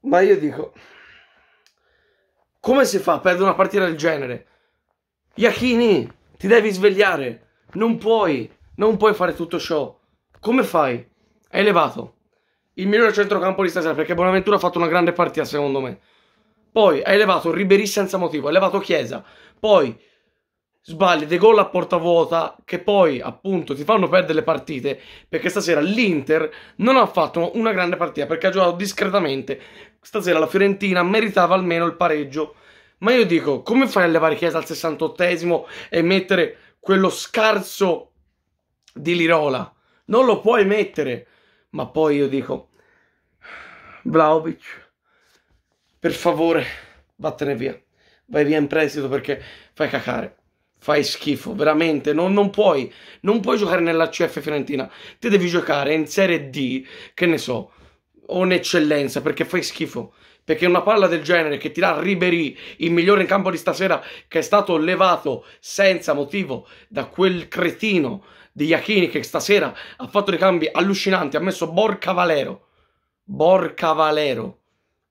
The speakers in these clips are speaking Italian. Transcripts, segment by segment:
Ma io dico, come si fa a perdere una partita del genere? Iachini, ti devi svegliare, non puoi, non puoi fare tutto ciò. Come fai? È elevato. Il migliore centrocampo di stasera, perché Bonaventura ha fatto una grande partita secondo me. Poi ha elevato Ribery senza motivo, ha elevato Chiesa. Poi sbagli De gol a porta vuota che poi appunto ti fanno perdere le partite perché stasera l'Inter non ha fatto una grande partita perché ha giocato discretamente stasera la Fiorentina meritava almeno il pareggio. Ma io dico, come fai a levare Chiesa al 68 esimo e mettere quello scarso di Lirola? Non lo puoi mettere. Ma poi io dico, Vlaovic, per favore, vattene via. Vai via in prestito perché fai cacare. Fai schifo, veramente. Non, non puoi. Non puoi giocare nella CF Fiorentina. Te devi giocare in Serie D, che ne so, un'eccellenza perché fai schifo. Perché una palla del genere che tira Ribery, il migliore in campo di stasera, che è stato levato senza motivo da quel cretino di Iachini che stasera ha fatto dei cambi allucinanti, ha messo Borca Valero. Borca Valero.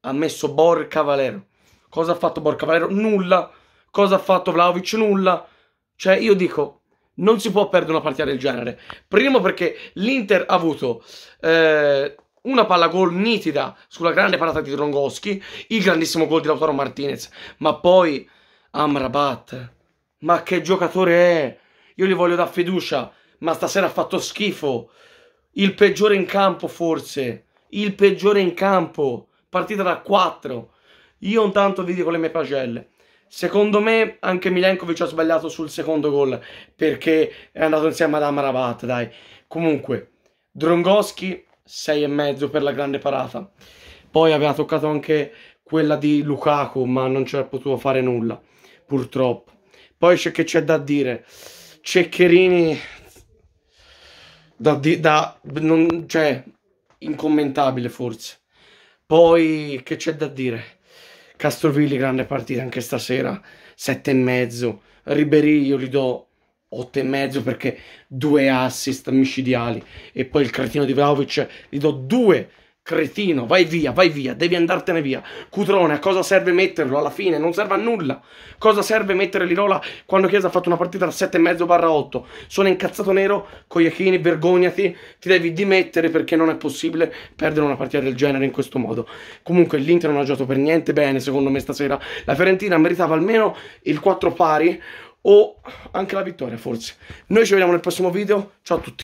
Ha messo Borca Valero. Cosa ha fatto Borca Valero? Nulla. Cosa ha fatto Vlaovic? Nulla. Cioè, io dico, non si può perdere una partita del genere. Primo perché l'Inter ha avuto... Eh, una palla gol nitida sulla grande parata di Drongoschi, il grandissimo gol di Lautaro Martinez, ma poi Amrabat. Ma che giocatore è? Io gli voglio dar fiducia, ma stasera ha fatto schifo. Il peggiore in campo forse, il peggiore in campo, partita da 4. Io intanto vi dico le mie pagelle. Secondo me anche Milenkovic ha sbagliato sul secondo gol perché è andato insieme ad Amrabat, dai. Comunque, Drongoschi e mezzo per la grande parata. Poi aveva toccato anche quella di Lukaku, ma non c'era potuto fare nulla, purtroppo. Poi c'è che c'è da dire. Ceccherini da, da non, cioè, incommentabile forse. Poi che c'è da dire? Castrovilli grande partita anche stasera, 7 e mezzo. Ribery io gli do 8 e mezzo perché due assist micidiali e poi il cretino di Vlaovic gli do due cretino, vai via, vai via, devi andartene via. Cutrone, a cosa serve metterlo alla fine? Non serve a nulla. Cosa serve mettere Lirola quando Chiesa ha fatto una partita da 7,5-8? Sono incazzato nero, Cogliachini, vergognati, ti devi dimettere perché non è possibile perdere una partita del genere in questo modo. Comunque l'Inter non ha giocato per niente bene, secondo me stasera. La Fiorentina meritava almeno il 4 pari o anche la vittoria forse. Noi ci vediamo nel prossimo video, ciao a tutti.